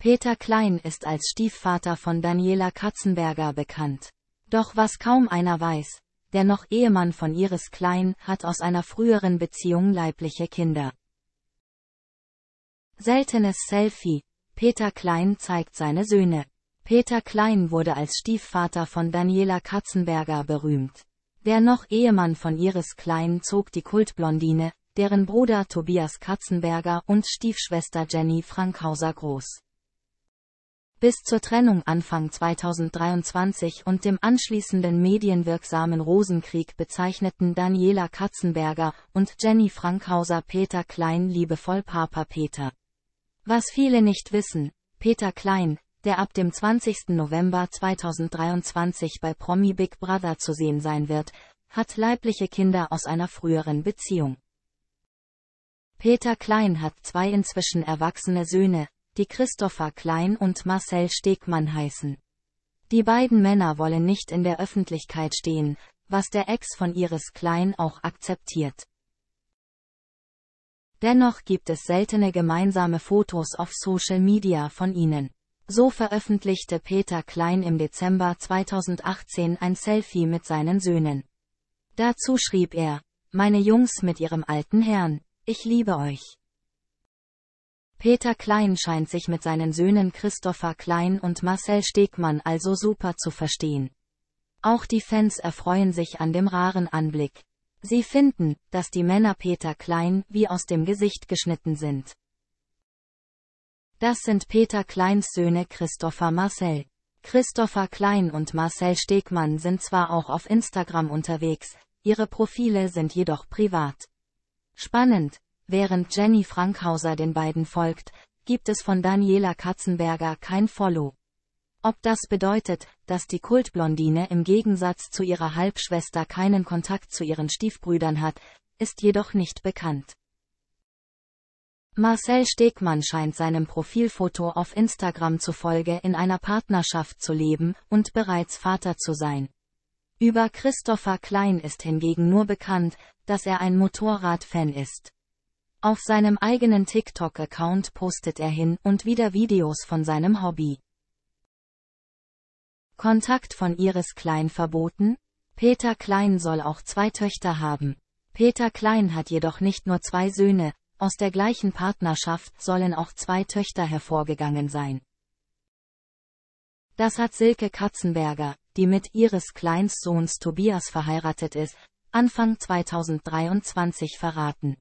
Peter Klein ist als Stiefvater von Daniela Katzenberger bekannt. Doch was kaum einer weiß, der noch Ehemann von Iris Klein hat aus einer früheren Beziehung leibliche Kinder. Seltenes Selfie, Peter Klein zeigt seine Söhne. Peter Klein wurde als Stiefvater von Daniela Katzenberger berühmt. Der noch Ehemann von Iris Klein zog die Kultblondine, deren Bruder Tobias Katzenberger und Stiefschwester Jenny Frankhauser groß. Bis zur Trennung Anfang 2023 und dem anschließenden medienwirksamen Rosenkrieg bezeichneten Daniela Katzenberger und Jenny Frankhauser Peter Klein liebevoll Papa Peter. Was viele nicht wissen, Peter Klein, der ab dem 20. November 2023 bei Promi Big Brother zu sehen sein wird, hat leibliche Kinder aus einer früheren Beziehung. Peter Klein hat zwei inzwischen erwachsene Söhne, die Christopher Klein und Marcel Stegmann heißen. Die beiden Männer wollen nicht in der Öffentlichkeit stehen, was der Ex von Iris Klein auch akzeptiert. Dennoch gibt es seltene gemeinsame Fotos auf Social Media von ihnen. So veröffentlichte Peter Klein im Dezember 2018 ein Selfie mit seinen Söhnen. Dazu schrieb er, meine Jungs mit ihrem alten Herrn, ich liebe euch. Peter Klein scheint sich mit seinen Söhnen Christopher Klein und Marcel Stegmann also super zu verstehen. Auch die Fans erfreuen sich an dem raren Anblick. Sie finden, dass die Männer Peter Klein wie aus dem Gesicht geschnitten sind. Das sind Peter Kleins Söhne Christopher Marcel. Christopher Klein und Marcel Stegmann sind zwar auch auf Instagram unterwegs, ihre Profile sind jedoch privat. Spannend, Während Jenny Frankhauser den beiden folgt, gibt es von Daniela Katzenberger kein Follow. Ob das bedeutet, dass die Kultblondine im Gegensatz zu ihrer Halbschwester keinen Kontakt zu ihren Stiefbrüdern hat, ist jedoch nicht bekannt. Marcel Stegmann scheint seinem Profilfoto auf Instagram zufolge in einer Partnerschaft zu leben und bereits Vater zu sein. Über Christopher Klein ist hingegen nur bekannt, dass er ein Motorradfan ist. Auf seinem eigenen TikTok-Account postet er hin und wieder Videos von seinem Hobby. Kontakt von Iris Klein verboten? Peter Klein soll auch zwei Töchter haben. Peter Klein hat jedoch nicht nur zwei Söhne, aus der gleichen Partnerschaft sollen auch zwei Töchter hervorgegangen sein. Das hat Silke Katzenberger, die mit ihres Kleinsohns Tobias verheiratet ist, Anfang 2023 verraten.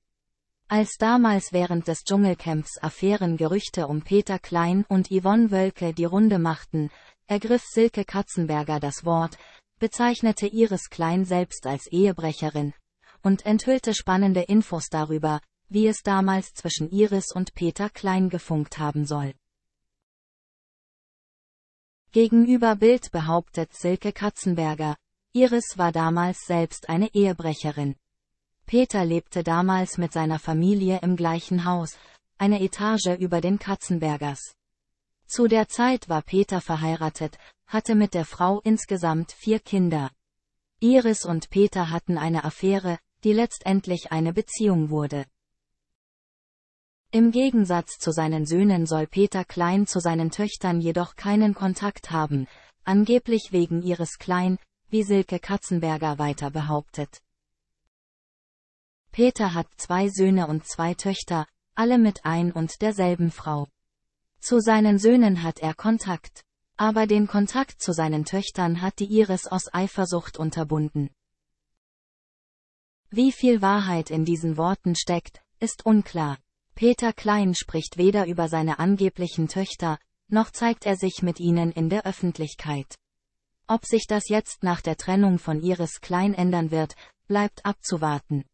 Als damals während des Dschungelcamps Affären Gerüchte um Peter Klein und Yvonne Wölke die Runde machten, ergriff Silke Katzenberger das Wort, bezeichnete Iris Klein selbst als Ehebrecherin und enthüllte spannende Infos darüber, wie es damals zwischen Iris und Peter Klein gefunkt haben soll. Gegenüber Bild behauptet Silke Katzenberger, Iris war damals selbst eine Ehebrecherin. Peter lebte damals mit seiner Familie im gleichen Haus, eine Etage über den Katzenbergers. Zu der Zeit war Peter verheiratet, hatte mit der Frau insgesamt vier Kinder. Iris und Peter hatten eine Affäre, die letztendlich eine Beziehung wurde. Im Gegensatz zu seinen Söhnen soll Peter Klein zu seinen Töchtern jedoch keinen Kontakt haben, angeblich wegen ihres Klein, wie Silke Katzenberger weiter behauptet. Peter hat zwei Söhne und zwei Töchter, alle mit ein und derselben Frau. Zu seinen Söhnen hat er Kontakt, aber den Kontakt zu seinen Töchtern hat die Iris aus Eifersucht unterbunden. Wie viel Wahrheit in diesen Worten steckt, ist unklar. Peter Klein spricht weder über seine angeblichen Töchter, noch zeigt er sich mit ihnen in der Öffentlichkeit. Ob sich das jetzt nach der Trennung von Iris Klein ändern wird, bleibt abzuwarten.